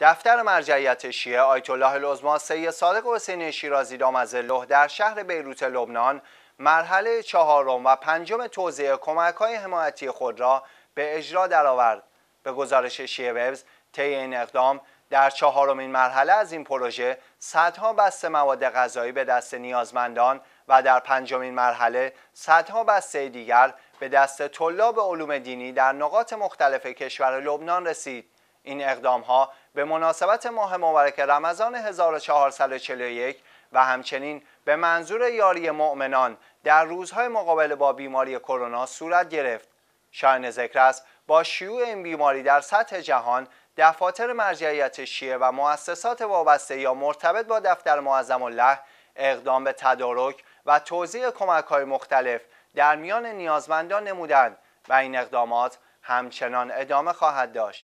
دفتر مرجعیت شیعه آیت الله العظما سید صادق حسین شیرازی از الله در شهر بیروت لبنان مرحله چهارم و پنجم توزیع کمک های حمایتی خود را به اجرا درآورد به گزارش شیعه وبز طی این اقدام در چهارمین مرحله از این پروژه صدها بسته مواد غذایی به دست نیازمندان و در پنجمین مرحله صدها بسته دیگر به دست طلاب علوم دینی در نقاط مختلف کشور لبنان رسید این اقدام ها به مناسبت ماه مبارک رمضان 1441 و همچنین به منظور یاری مؤمنان در روزهای مقابل با بیماری کرونا صورت گرفت. شاین ذکر است با شیوع این بیماری در سطح جهان دفاتر مرجعیت شیعه و مؤسسات وابسته یا مرتبط با دفتر معظم الله اقدام به تدارک و توزیع کمک های مختلف در میان نیازمندان نمودند و این اقدامات همچنان ادامه خواهد داشت.